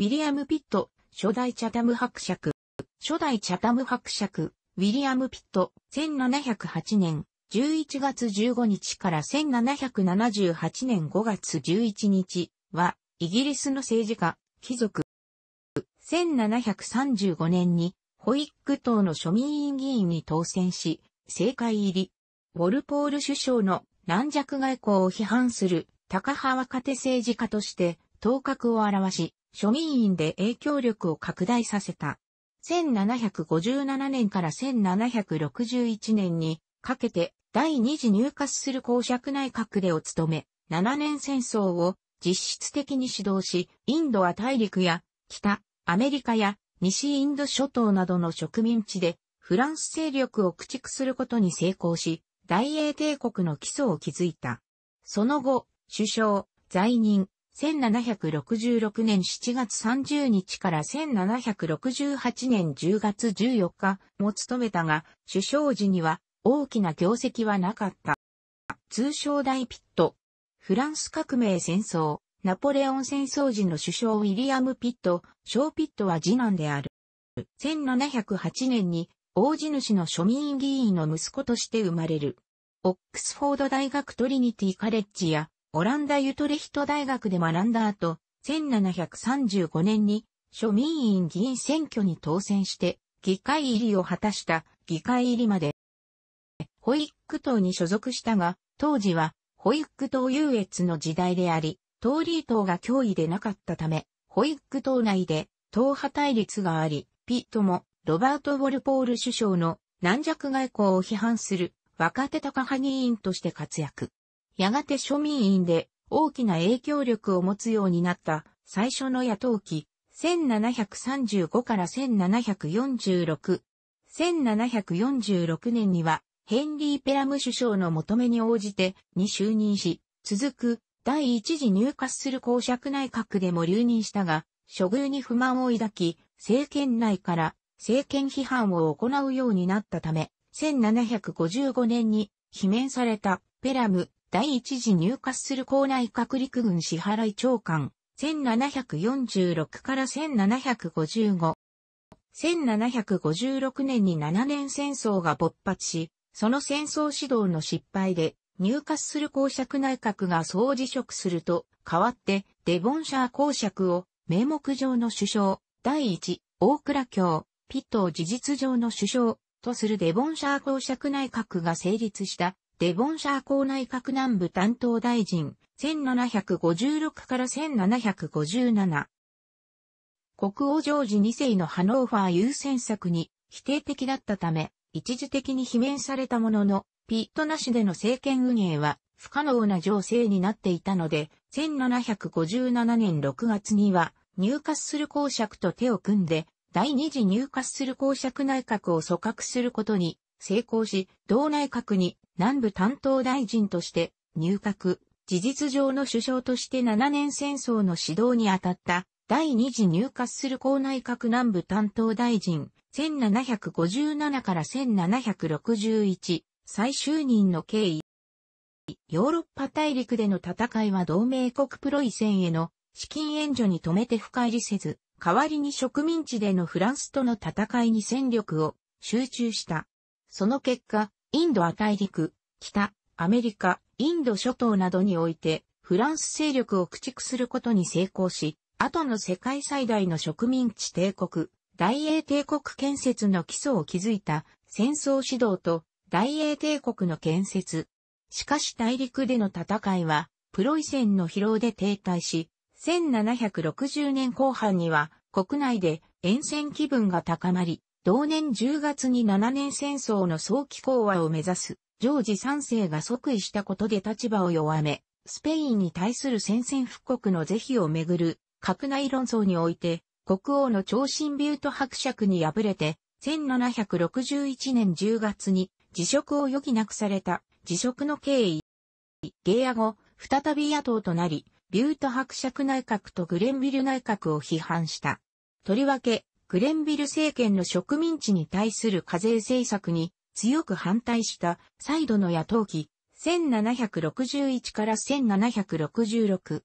ウィリアム・ピット、初代チャタム伯爵。初代チャタム伯爵、ウィリアム・ピット、1708年11月15日から1778年5月11日は、イギリスの政治家、貴族。1735年に、ホイック党の庶民委員議員に当選し、政界入り。ウォルポール首相の軟弱外交を批判する、高派若手政治家として、頭角を現し、庶民院で影響力を拡大させた。1757年から1761年にかけて第二次入閣する公爵内閣でを務め、7年戦争を実質的に指導し、インドは大陸や北、アメリカや西インド諸島などの植民地でフランス勢力を駆逐することに成功し、大英帝国の基礎を築いた。その後、首相、在任、1766年7月30日から1768年10月14日も務めたが、首相時には大きな業績はなかった。通称大ピット。フランス革命戦争、ナポレオン戦争時の首相ウィリアム・ピット、ショーピットは次男である。1708年に王子主の庶民議員の息子として生まれる。オックスフォード大学トリニティカレッジやオランダユトレヒト大学で学んだ後、1735年に庶民院議員選挙に当選して、議会入りを果たした議会入りまで、保育党に所属したが、当時は保育党優越の時代であり、党リー党が脅威でなかったため、保育党内で党派対立があり、ピットもロバート・ウォルポール首相の軟弱外交を批判する若手高派議員として活躍。やがて庶民院で大きな影響力を持つようになった最初の野党期、1735から1746。1746年にはヘンリー・ペラム首相の求めに応じてに就任し、続く第一次入荷する公爵内閣でも留任したが、処遇に不満を抱き、政権内から政権批判を行うようになったため、1755年に罷免されたペラム第一次入荷する校内閣陸軍支払い長官、1746から1755。1756年に7年戦争が勃発し、その戦争指導の失敗で、入荷する公爵内閣が総辞職すると、代わって、デボンシャー公爵を、名目上の首相、第一、大倉卿、ピットを事実上の首相、とするデボンシャー公爵内閣が成立したデボンシャー校内閣南部担当大臣、1756から1757。国王ジョージ2世のハノーファー優先策に否定的だったため、一時的に罷免されたものの、ピットなしでの政権運営は不可能な情勢になっていたので、1757年6月には入荷する公爵と手を組んで、第二次入荷する公爵内閣を組閣することに成功し、同内閣に南部担当大臣として入閣、事実上の首相として7年戦争の指導に当たった第二次入閣する高内閣南部担当大臣、1757から1761、再就任の経緯。ヨーロッパ大陸での戦いは同盟国プロイセンへの資金援助に止めて深入りせず、代わりに植民地でのフランスとの戦いに戦力を集中した。その結果、インド亜大陸、北、アメリカ、インド諸島などにおいて、フランス勢力を駆逐することに成功し、後の世界最大の植民地帝国、大英帝国建設の基礎を築いた戦争指導と大英帝国の建設。しかし大陸での戦いは、プロイセンの疲労で停滞し、1760年後半には国内で沿線気分が高まり、同年10月に7年戦争の早期講和を目指す、ジョージ3世が即位したことで立場を弱め、スペインに対する戦線復刻の是非をめぐる、閣内論争において、国王の長身ビュート伯爵に敗れて、1761年10月に辞職を余儀なくされた辞職の経緯。ゲア後、再び野党となり、ビュート伯爵内閣とグレンビル内閣を批判した。とりわけ、グレンビル政権の植民地に対する課税政策に強く反対した再度の野党期、1761から1766。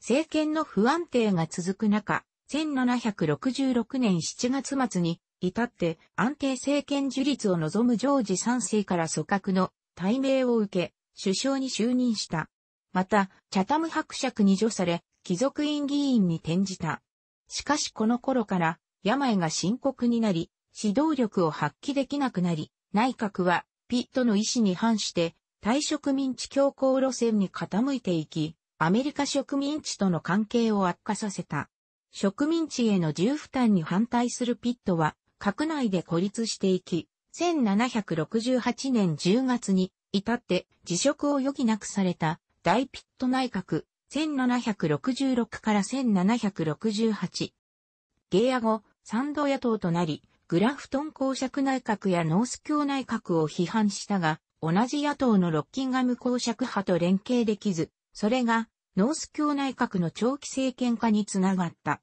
政権の不安定が続く中、1766年7月末に至って安定政権樹立を望むジョージ3世から組閣の大名を受け、首相に就任した。また、チャタム伯爵に除され、貴族院議員に転じた。しかしこの頃から病が深刻になり、指導力を発揮できなくなり、内閣はピットの意思に反して対植民地強硬路線に傾いていき、アメリカ植民地との関係を悪化させた。植民地への重負担に反対するピットは、閣内で孤立していき、1768年10月に至って辞職を余儀なくされた大ピット内閣1766から1768。ゲイア後、三度野党となり、グラフトン公爵内閣やノース教内閣を批判したが、同じ野党のロッキンガム公爵派と連携できず、それがノース教内閣の長期政権化につながった。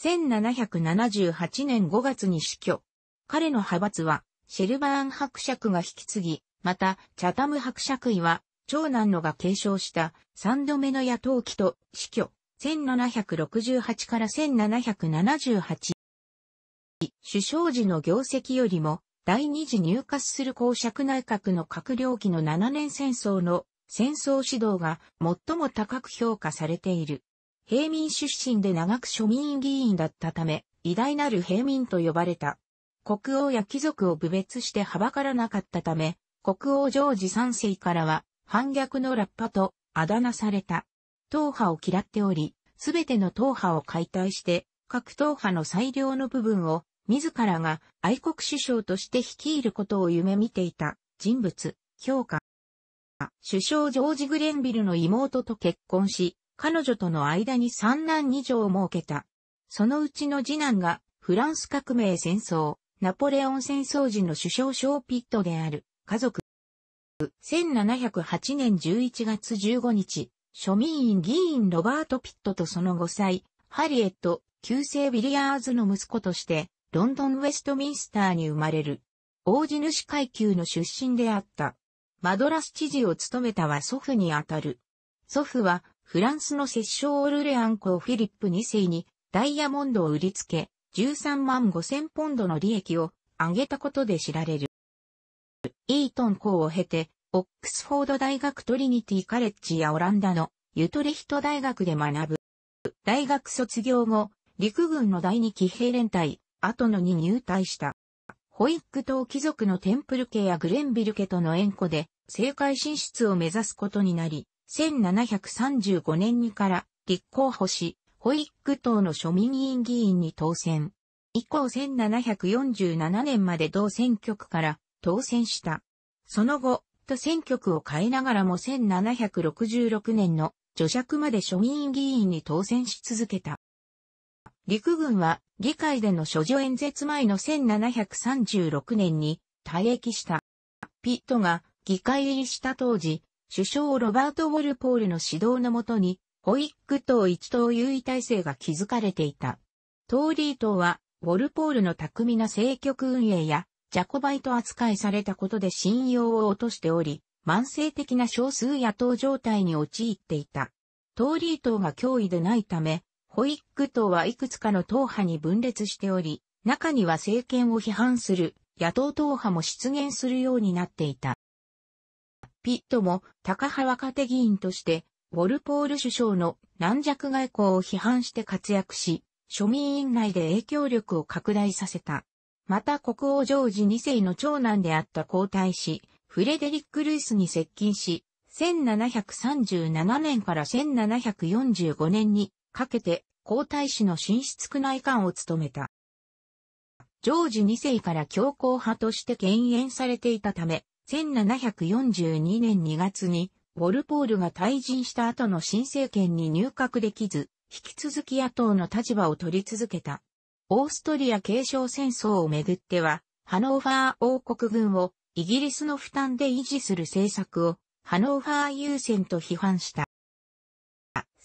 1778年5月に死去。彼の派閥は、シェルバーン伯爵が引き継ぎ、また、チャタム伯爵位は、長男のが継承した3度目の野党期と死去、1768から1778。首相時の業績よりも、第二次入荷する公爵内閣の閣僚期の7年戦争の戦争指導が最も高く評価されている。平民出身で長く庶民議員だったため、偉大なる平民と呼ばれた。国王や貴族を部別してはばからなかったため、国王ジョージ3世からは反逆のラッパとあだ名された。党派を嫌っており、すべての党派を解体して、各党派の最良の部分を、自らが愛国首相として率いることを夢見ていた人物、評価。首相ジョージ・グレンビルの妹と結婚し、彼女との間に三男二女を設けた。そのうちの次男が、フランス革命戦争、ナポレオン戦争時の首相ショーピットである、家族。1708年11月15日、庶民院議員ロバート・ピットとその5歳、ハリエット、旧姓ビリアーズの息子として、ロンドン・ウェストミンスターに生まれる。王子主階級の出身であった。マドラス知事を務めたは祖父にあたる。祖父は、フランスの摂政オルレアン公フィリップ2世にダイヤモンドを売りつけ、13万5千ポンドの利益を上げたことで知られる。イートン校を経て、オックスフォード大学トリニティカレッジやオランダのユトレヒト大学で学ぶ。大学卒業後、陸軍の第二騎兵連隊、後のに入隊した。ホイック島貴族のテンプル家やグレンビル家との縁故で、政界進出を目指すことになり、1735年にから立候補し、ホイック党の庶民委員議員に当選。以降1747年まで同選挙区から当選した。その後、と選挙区を変えながらも1766年の除弱まで庶民議員に当選し続けた。陸軍は議会での諸女演説前の1736年に退役した。ピットが議会入りした当時、首相ロバート・ウォルポールの指導のもとに、ホイック党一党優位体制が築かれていた。トーリー党は、ウォルポールの巧みな政局運営や、ジャコバイト扱いされたことで信用を落としており、慢性的な少数野党状態に陥っていた。トーリー党が脅威でないため、ホイック党はいくつかの党派に分裂しており、中には政権を批判する野党党派も出現するようになっていた。ピットも高派若手議員として、ウォルポール首相の軟弱外交を批判して活躍し、庶民院内で影響力を拡大させた。また国王ジョージ2世の長男であった皇太子、フレデリック・ルイスに接近し、1737年から1745年にかけて皇太子の寝室区内官を務めた。ジョージ2世から強硬派として敬遠されていたため、1742年2月に、ウォルポールが退陣した後の新政権に入閣できず、引き続き野党の立場を取り続けた。オーストリア継承戦争をめぐっては、ハノーファー王国軍をイギリスの負担で維持する政策をハノーファー優先と批判した。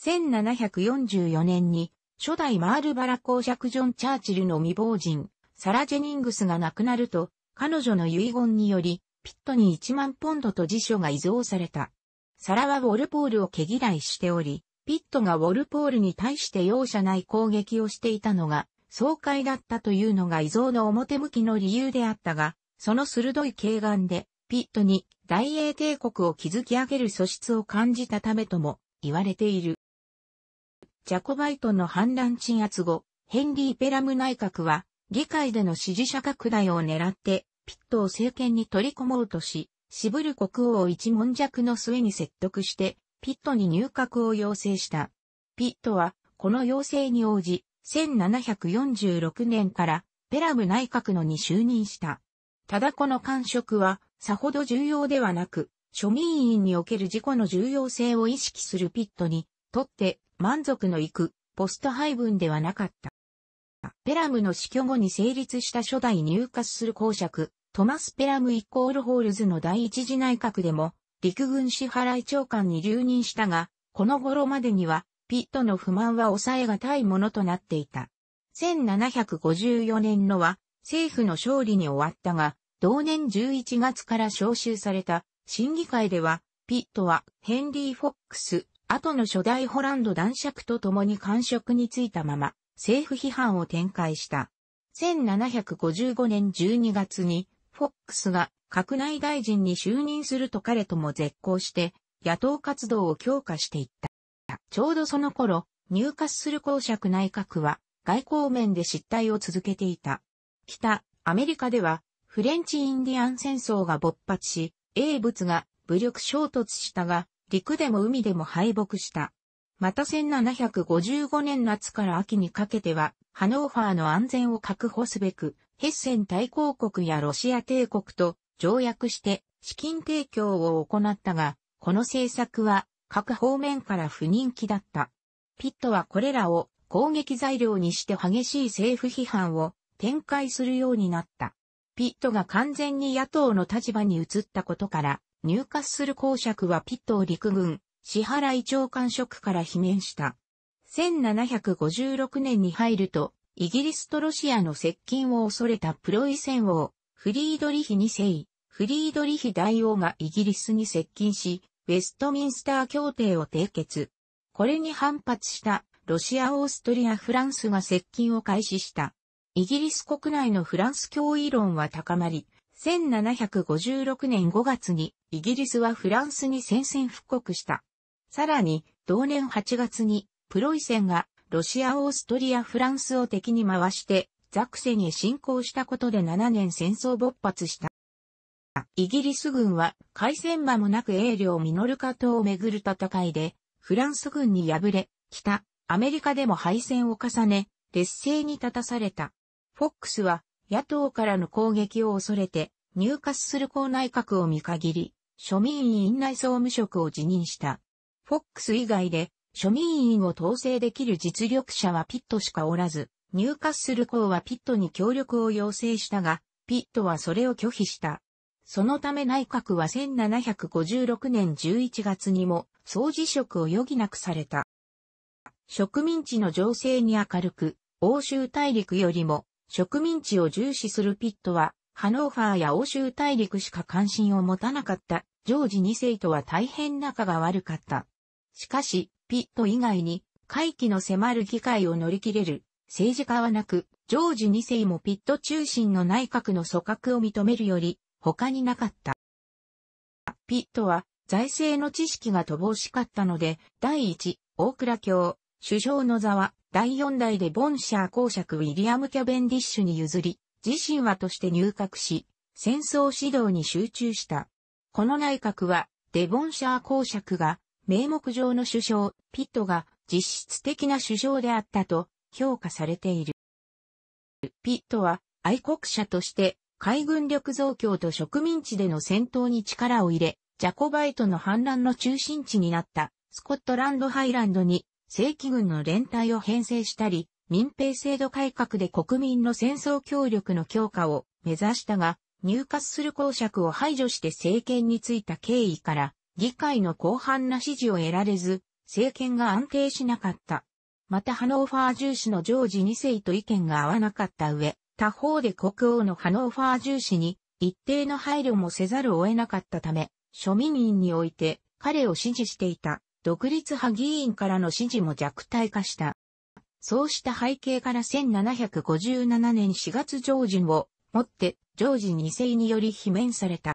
1744年に初代マールバラ公爵ジョン・チャーチルの未亡人、サラ・ジェニングスが亡くなると、彼女の遺言により、ピットに1万ポンドと辞書が依贈された。サラはウォルポールを毛嫌いしており、ピットがウォルポールに対して容赦ない攻撃をしていたのが爽快だったというのが遺贈の表向きの理由であったが、その鋭い軽眼で、ピットに大英帝国を築き上げる素質を感じたためとも言われている。ジャコバイトの反乱鎮圧後、ヘンリー・ペラム内閣は、議会での支持者拡大を狙って、ピットを政権に取り込もうとし、シブル国王を一文弱の末に説得して、ピットに入閣を要請した。ピットは、この要請に応じ、1746年からペラム内閣のに就任した。ただこの官職はさほど重要ではなく、庶民員における事故の重要性を意識するピットにとって満足のいくポスト配分ではなかった。ペラムの死去後に成立した初代入閣する公爵、トマス・ペラムイコールホールズの第一次内閣でも、陸軍支払い長官に留任したが、この頃までには、ピットの不満は抑えがたいものとなっていた。1754年のは政府の勝利に終わったが、同年11月から召集された審議会では、ピットはヘンリー・フォックス、後の初代ホランド男爵と共に官職に就いたまま、政府批判を展開した。1755年12月に、フォックスが閣内大臣に就任すると彼とも絶交して、野党活動を強化していった。ちょうどその頃、入荷する公爵内閣は外交面で失態を続けていた。北、アメリカではフレンチ・インディアン戦争が勃発し、英仏が武力衝突したが、陸でも海でも敗北した。また1755年夏から秋にかけては、ハノーファーの安全を確保すべく、ヘッセン大公国やロシア帝国と条約して資金提供を行ったが、この政策は各方面から不人気だった。ピットはこれらを攻撃材料にして激しい政府批判を展開するようになった。ピットが完全に野党の立場に移ったことから、入荷する公爵はピットを陸軍、支払い長官職から罷免した。1756年に入ると、イギリスとロシアの接近を恐れたプロイセン王、フリードリヒ2世、フリードリヒ大王がイギリスに接近し、ウェストミンスター協定を締結。これに反発したロシア、オーストリア、フランスが接近を開始した。イギリス国内のフランス脅威論は高まり、1756年5月にイギリスはフランスに宣戦布告した。さらに、同年8月にプロイセンがロシア、オーストリア、フランスを敵に回してザクセに侵攻したことで7年戦争勃発した。イギリス軍は海戦間もなく英領ミノルカ島をめぐる戦いで、フランス軍に敗れ、北、アメリカでも敗戦を重ね、劣勢に立たされた。フォックスは野党からの攻撃を恐れて、入荷する校内閣を見限り、庶民院内総務職を辞任した。フォックス以外で、庶民院を統制できる実力者はピットしかおらず、入荷する公はピットに協力を要請したが、ピットはそれを拒否した。そのため内閣は1756年11月にも総辞職を余儀なくされた。植民地の情勢に明るく、欧州大陸よりも植民地を重視するピットは、ハノーファーや欧州大陸しか関心を持たなかったジョージ2世とは大変仲が悪かった。しかし、ピット以外に会期の迫る議会を乗り切れる政治家はなく、ジョージ2世もピット中心の内閣の組閣を認めるより他になかった。ピットは財政の知識が乏しかったので、第一、大倉卿、首相の座は、第4代でボンシャー公爵ウィリアム・キャベンディッシュに譲り、自身はとして入閣し、戦争指導に集中した。この内閣は、デボンシャー公爵が、名目上の首相、ピットが実質的な首相であったと評価されている。ピットは愛国者として海軍力増強と植民地での戦闘に力を入れ、ジャコバイトの反乱の中心地になったスコットランドハイランドに正規軍の連帯を編成したり、民兵制度改革で国民の戦争協力の強化を目指したが、入荷する公爵を排除して政権についた経緯から、議会の広範な支持を得られず、政権が安定しなかった。またハノーファー重視のジョージ2世と意見が合わなかった上、他方で国王のハノーファー重視に一定の配慮もせざるを得なかったため、庶民院において彼を支持していた独立派議員からの支持も弱体化した。そうした背景から1757年4月上旬をもってジョージ2世により罷免された。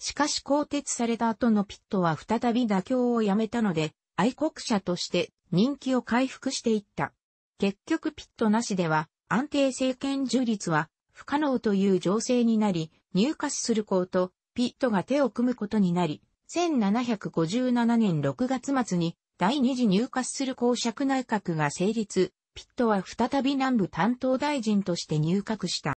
しかし更迭された後のピットは再び妥協をやめたので、愛国者として人気を回復していった。結局ピットなしでは安定政権樹立は不可能という情勢になり、入荷する校とピットが手を組むことになり、1757年6月末に第二次入荷する公爵内閣が成立、ピットは再び南部担当大臣として入閣した。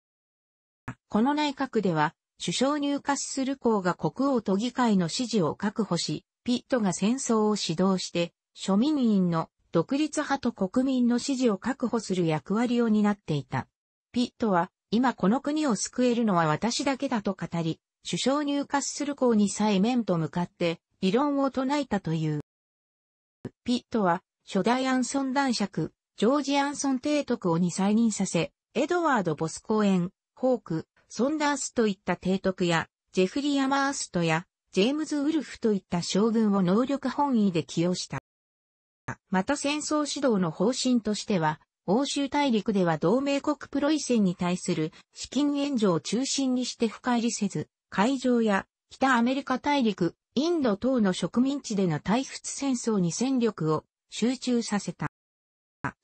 この内閣では、首相入荷する公が国王と議会の支持を確保し、ピットが戦争を指導して、庶民員の独立派と国民の支持を確保する役割を担っていた。ピットは、今この国を救えるのは私だけだと語り、首相入浮する校にさえ面と向かって、異論を唱えたという。ピットは、初代アンソン男爵、ジョージ・アンソン提督をに再任させ、エドワード・ボス公園、ホーク、ソンダースといった提督や、ジェフリー・アマーストや、ジェームズ・ウルフといった将軍を能力本位で起用した。また戦争指導の方針としては、欧州大陸では同盟国プロイセンに対する資金援助を中心にして深入りせず、海上や北アメリカ大陸、インド等の植民地での対仏戦争に戦力を集中させた。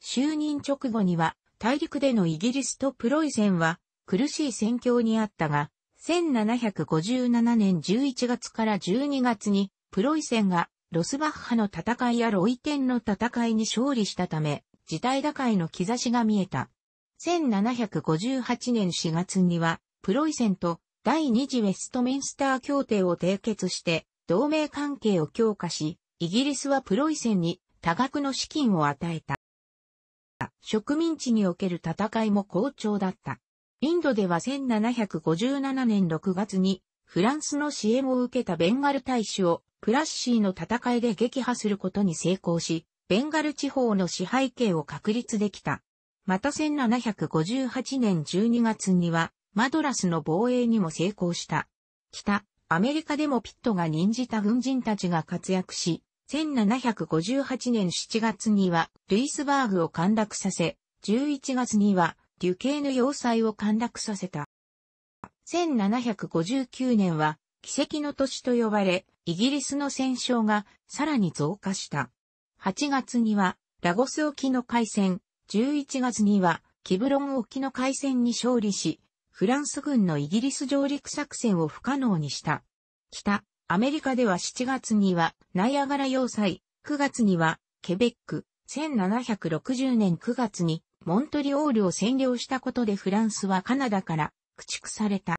就任直後には大陸でのイギリスとプロイセンは苦しい戦況にあったが、1757年11月から12月にプロイセンがロスバッハの戦いやロイテンの戦いに勝利したため、事態打開の兆しが見えた。1758年4月には、プロイセンと第二次ウェストミンスター協定を締結して、同盟関係を強化し、イギリスはプロイセンに多額の資金を与えた。植民地における戦いも好調だった。インドでは1757年6月にフランスの支援を受けたベンガル大使をプラッシーの戦いで撃破することに成功し、ベンガル地方の支配権を確立できた。また1758年12月には、マドラスの防衛にも成功した。北、アメリカでもピットが任じた軍人たちが活躍し、1758年7月には、ルイスバーグを陥落させ、11月には、デュケーヌ要塞を陥落させた。1759年は奇跡の年と呼ばれ、イギリスの戦勝がさらに増加した。8月にはラゴス沖の海戦、11月にはキブロン沖の海戦に勝利し、フランス軍のイギリス上陸作戦を不可能にした。北、アメリカでは7月にはナイアガラ要塞、9月にはケベック、1760年9月にモントリオールを占領したことでフランスはカナダから駆逐された。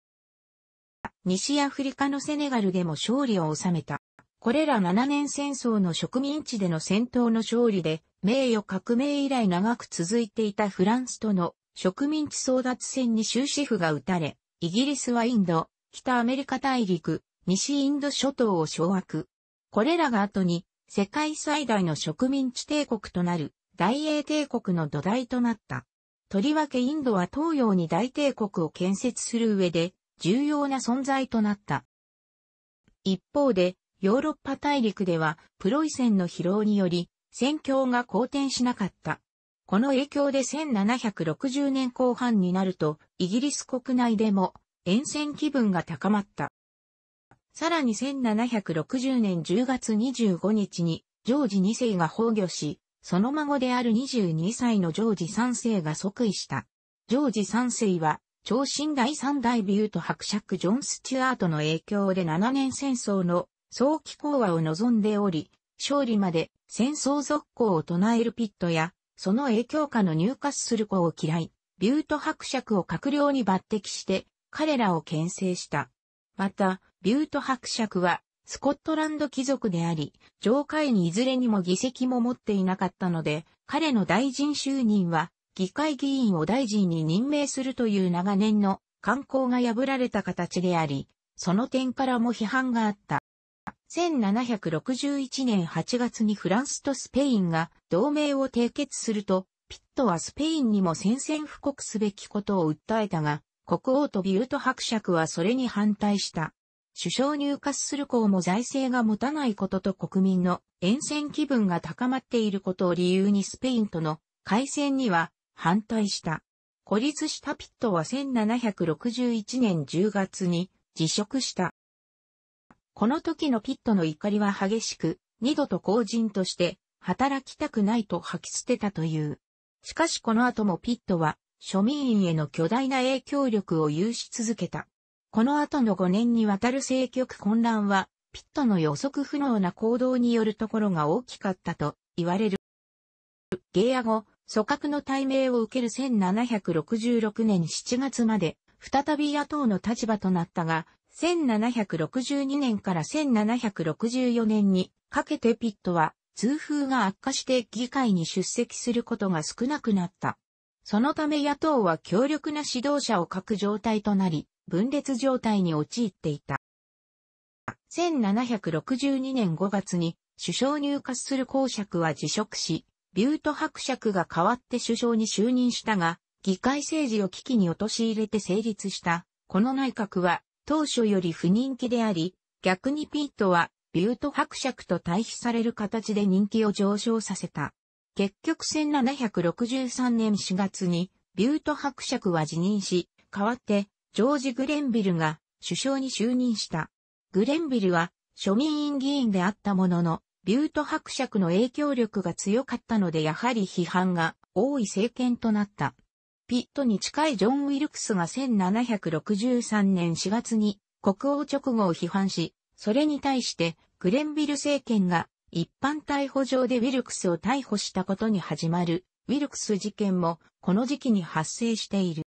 西アフリカのセネガルでも勝利を収めた。これら7年戦争の植民地での戦闘の勝利で、名誉革命以来長く続いていたフランスとの植民地争奪戦に終止符が打たれ、イギリスはインド、北アメリカ大陸、西インド諸島を掌握。これらが後に、世界最大の植民地帝国となる大英帝国の土台となった。とりわけインドは東洋に大帝国を建設する上で重要な存在となった。一方で、ヨーロッパ大陸ではプロイセンの疲労により戦況が好転しなかった。この影響で1760年後半になるとイギリス国内でも沿線気分が高まった。さらに1760年10月25日にジョージ2世が崩御し、その孫である22歳のジョージ三世が即位した。ジョージ三世は、長身第三代ビュート伯爵ジョン・スチュアートの影響で7年戦争の早期講和を望んでおり、勝利まで戦争続行を唱えるピットや、その影響下の入荷する子を嫌い、ビュート伯爵を閣僚に抜擢して、彼らを牽制した。また、ビュート伯爵は、スコットランド貴族であり、上会にいずれにも議席も持っていなかったので、彼の大臣就任は、議会議員を大臣に任命するという長年の慣行が破られた形であり、その点からも批判があった。1761年8月にフランスとスペインが同盟を締結すると、ピットはスペインにも宣戦布告すべきことを訴えたが、国王とビュート伯爵はそれに反対した。首相入荷する校も財政が持たないことと国民の沿線気分が高まっていることを理由にスペインとの海戦には反対した。孤立したピットは1761年10月に辞職した。この時のピットの怒りは激しく、二度と公人として働きたくないと吐き捨てたという。しかしこの後もピットは庶民への巨大な影響力を有し続けた。この後の5年にわたる政局混乱は、ピットの予測不能な行動によるところが大きかったと言われる。ゲイア後、組閣の対名を受ける1766年7月まで、再び野党の立場となったが、1762年から1764年にかけてピットは、通風が悪化して議会に出席することが少なくなった。そのため野党は強力な指導者を欠く状態となり、分裂状態に陥っていた。1762年5月に首相入閣する公爵は辞職し、ビュート伯爵が代わって首相に就任したが、議会政治を危機に陥れて成立した。この内閣は当初より不人気であり、逆にピートはビュート伯爵と対比される形で人気を上昇させた。結局1763年4月にビュート伯爵は辞任し、代わってジョージ・グレンビルが首相に就任した。グレンビルは庶民院議員であったものの、ビュート伯爵の影響力が強かったのでやはり批判が多い政権となった。ピットに近いジョン・ウィルクスが1763年4月に国王直後を批判し、それに対してグレンビル政権が一般逮捕状でウィルクスを逮捕したことに始まるウィルクス事件もこの時期に発生している。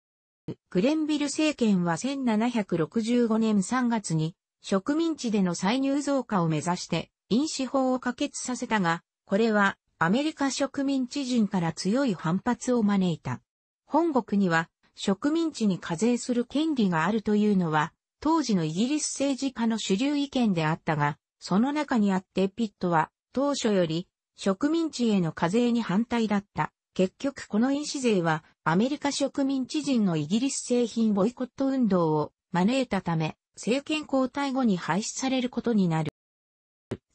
グレンビル政権は1765年3月に植民地での歳入増加を目指して飲酒法を可決させたが、これはアメリカ植民地人から強い反発を招いた。本国には植民地に課税する権利があるというのは当時のイギリス政治家の主流意見であったが、その中にあってピットは当初より植民地への課税に反対だった。結局この飲酒税はアメリカ植民地人のイギリス製品ボイコット運動を招いたため、政権交代後に廃止されることになる。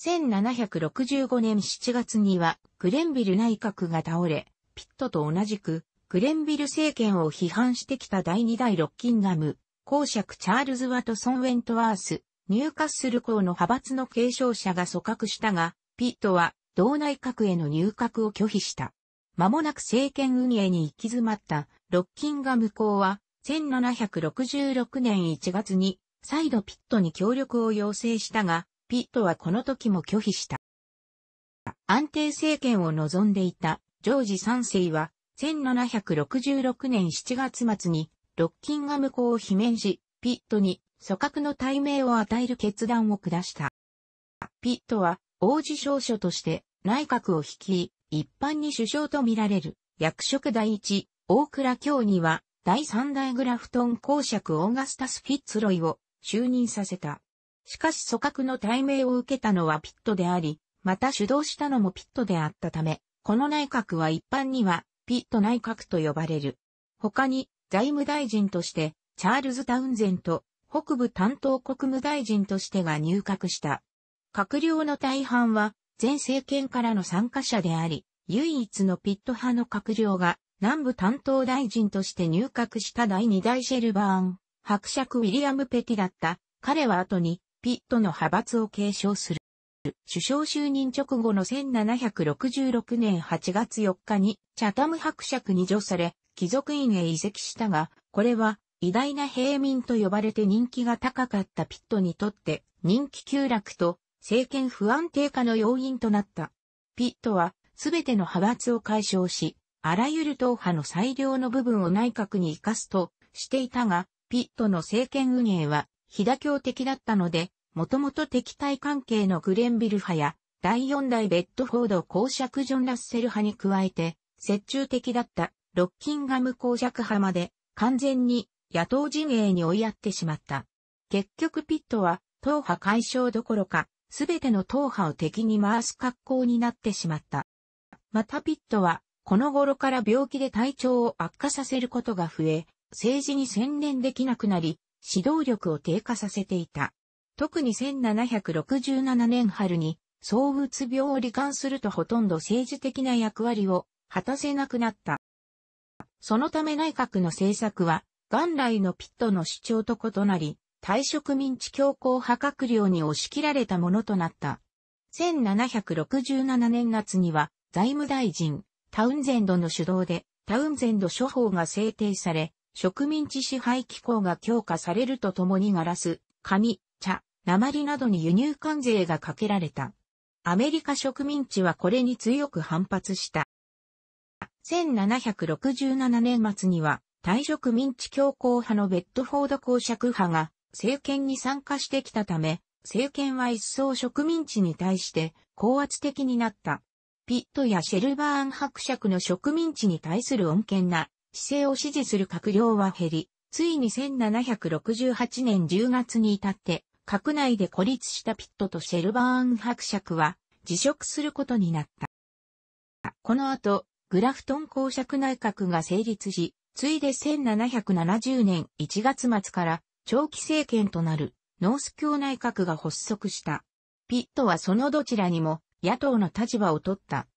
1765年7月には、グレンビル内閣が倒れ、ピットと同じく、グレンビル政権を批判してきた第2代ロッキンガム、公爵チャールズ・ワトソン・ウェントワース、ニューカッスル校の派閥の継承者が組閣したが、ピットは同内閣への入閣を拒否した。間もなく政権運営に行き詰まったロッキンガム公は、1766年1月に再度ピットに協力を要請したが、ピットはこの時も拒否した。安定政権を望んでいたジョージ3世は、1766年7月末にロッキンガム公を罷免し、ピットに組閣の対名を与える決断を下した。ピットは王子少書として内閣を率い、一般に首相とみられる役職第一、大倉京には第三代グラフトン公爵オーガスタス・フィッツロイを就任させた。しかし組閣の対面を受けたのはピットであり、また主導したのもピットであったため、この内閣は一般にはピット内閣と呼ばれる。他に財務大臣としてチャールズ・タウンゼント、北部担当国務大臣としてが入閣した。閣僚の大半は前政権からの参加者であり、唯一のピット派の閣僚が南部担当大臣として入閣した第2代シェルバーン、伯爵ウィリアム・ペティだった。彼は後にピットの派閥を継承する。首相就任直後の1766年8月4日にチャタム伯爵に除され、貴族院へ移籍したが、これは偉大な平民と呼ばれて人気が高かったピットにとって人気急落と政権不安定化の要因となった。ピットは、すべての派閥を解消し、あらゆる党派の最良の部分を内閣に生かすとしていたが、ピットの政権運営は、非妥協的だったので、もともと敵対関係のグレンビル派や、第四代ベッドフォード公爵ジョン・ラッセル派に加えて、折衷的だったロッキンガム公爵派まで完全に野党陣営に追いやってしまった。結局ピットは党派解消どころかすべての党派を敵に回す格好になってしまった。またピットは、この頃から病気で体調を悪化させることが増え、政治に専念できなくなり、指導力を低下させていた。特に1767年春に、躁うつ病を罹患するとほとんど政治的な役割を果たせなくなった。そのため内閣の政策は、元来のピットの主張と異なり、大植民地強硬派閣僚に押し切られたものとなった。1767年夏には財務大臣、タウンゼンドの主導で、タウンゼンド処方が制定され、植民地支配機構が強化されるとともにガラス、紙、茶、鉛などに輸入関税がかけられた。アメリカ植民地はこれに強く反発した。1767年末には、大植民地強硬派のベッドフォード公爵派が政権に参加してきたため、政権は一層植民地に対して高圧的になった。ピットやシェルバーン伯爵の植民地に対する穏健な姿勢を支持する閣僚は減り、ついに1768年10月に至って、閣内で孤立したピットとシェルバーン伯爵は辞職することになった。この後、グラフトン公爵内閣が成立し、ついで1770年1月末から長期政権となるノース教内閣が発足した。ピットはそのどちらにも野党の立場を取った。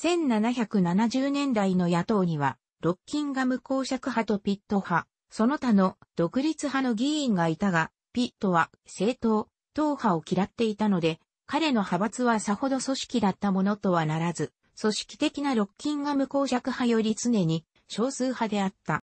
1770年代の野党には、ロッキンガム公爵派とピット派、その他の独立派の議員がいたが、ピットは政党、党派を嫌っていたので、彼の派閥はさほど組織だったものとはならず、組織的なロッキンガム公爵派より常に少数派であった。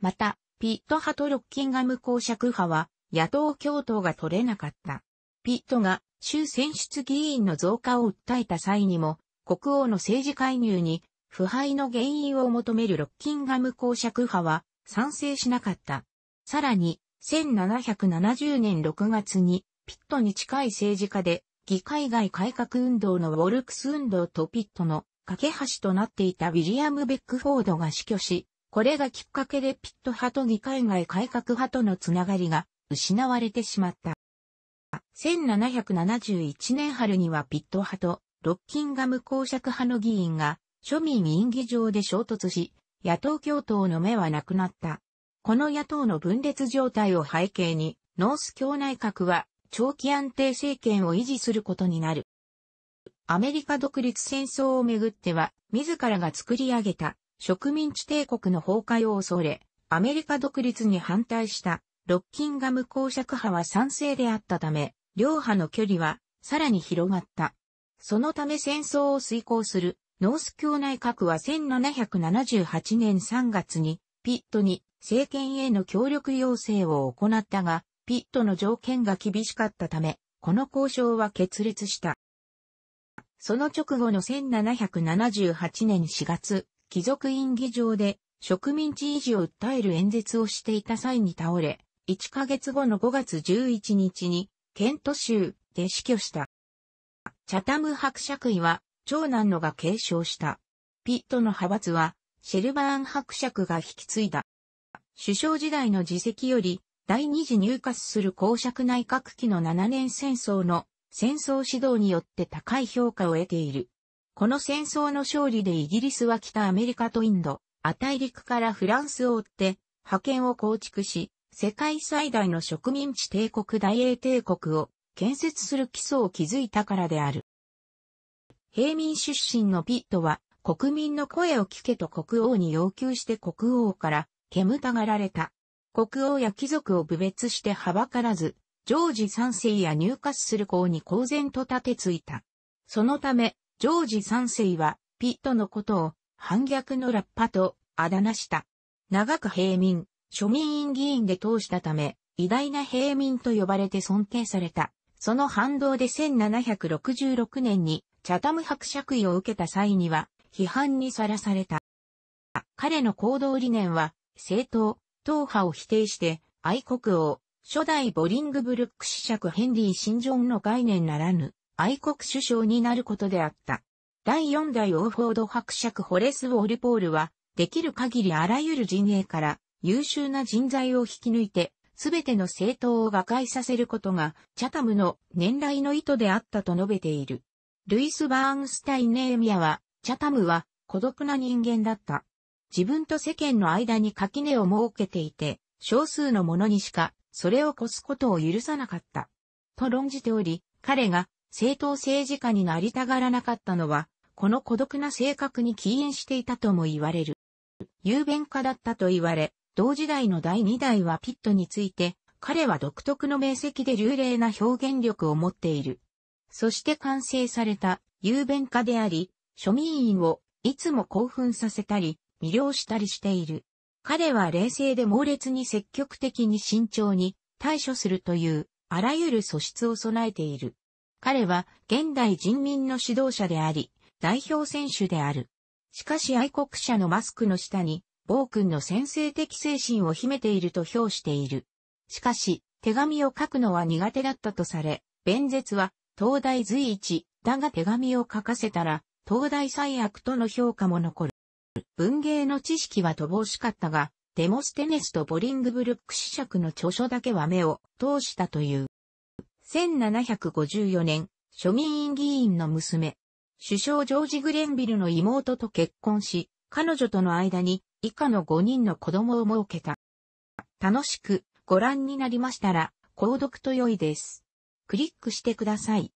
また、ピット派とロッキンガム公爵派は野党共闘が取れなかった。ピットが州選出議員の増加を訴えた際にも、国王の政治介入に腐敗の原因を求めるロッキンガム公爵派は賛成しなかった。さらに、1770年6月にピットに近い政治家で議会外改革運動のウォルクス運動とピットの架け橋となっていたウィリアム・ベックフォードが死去し、これがきっかけでピット派と議会外改革派とのつながりが失われてしまった。1771年春にはピット派とロッキンガム公爵派の議員が庶民院議場で衝突し、野党共闘の目はなくなった。この野党の分裂状態を背景に、ノース教内閣は長期安定政権を維持することになる。アメリカ独立戦争をめぐっては、自らが作り上げた植民地帝国の崩壊を恐れ、アメリカ独立に反対したロッキンガム公爵派は賛成であったため、両派の距離はさらに広がった。そのため戦争を遂行するノース教内閣は1778年3月にピットに政権への協力要請を行ったが、ピットの条件が厳しかったため、この交渉は決裂した。その直後の1778年4月、貴族院議場で植民地維持を訴える演説をしていた際に倒れ、1ヶ月後の5月11日に、ケント州で死去した。チャタム伯爵位は、長男のが継承した。ピットの派閥は、シェルバーン伯爵が引き継いだ。首相時代の自責より、第二次入閣する公爵内閣期の7年戦争の戦争指導によって高い評価を得ている。この戦争の勝利でイギリスは北アメリカとインド、ア大陸からフランスを追って、覇権を構築し、世界最大の植民地帝国大英帝国を建設する基礎を築いたからである。平民出身のピットは、国民の声を聞けと国王に要求して国王から煙たがられた。国王や貴族を侮蔑してはばからず、ジョージ世や入荷する公に公然と立てついた。そのため、ジョージ三世は、ピットのことを、反逆のラッパと、あだなした。長く平民、庶民院議員で通したため、偉大な平民と呼ばれて尊敬された。その反動で1766年に、チャタム伯爵位を受けた際には、批判にさらされた。彼の行動理念は、政党、党派を否定して、愛国王、初代ボリングブルック子爵ヘンリー・シンジョンの概念ならぬ、愛国首相になることであった。第四代オーフォード伯爵ホレス・ウォルポールは、できる限りあらゆる陣営から優秀な人材を引き抜いて、すべての政党を瓦解させることが、チャタムの年来の意図であったと述べている。ルイス・バーンスタイン・ネーミアは、チャタムは孤独な人間だった。自分と世間の間に垣根を設けていて、少数の者にしか、それを越すことを許さなかった。と論じており、彼が政党政治家になりたがらなかったのは、この孤独な性格に起因していたとも言われる。雄弁家だったと言われ、同時代の第二代はピットについて、彼は独特の名跡で流麗な表現力を持っている。そして完成された雄弁家であり、庶民員をいつも興奮させたり、魅了したりしている。彼は冷静で猛烈に積極的に慎重に対処するという、あらゆる素質を備えている。彼は現代人民の指導者であり、代表選手である。しかし愛国者のマスクの下に、暴君の先制的精神を秘めていると評している。しかし、手紙を書くのは苦手だったとされ、弁舌は、東大随一、だが手紙を書かせたら、東大最悪との評価も残る。文芸の知識は乏しかったが、デモステネスとボリングブルック子爵の著書だけは目を通したという。1754年、庶民院議員の娘。首相ジョージ・グレンビルの妹と結婚し、彼女との間に以下の5人の子供を設けた。楽しくご覧になりましたら、購読と良いです。クリックしてください。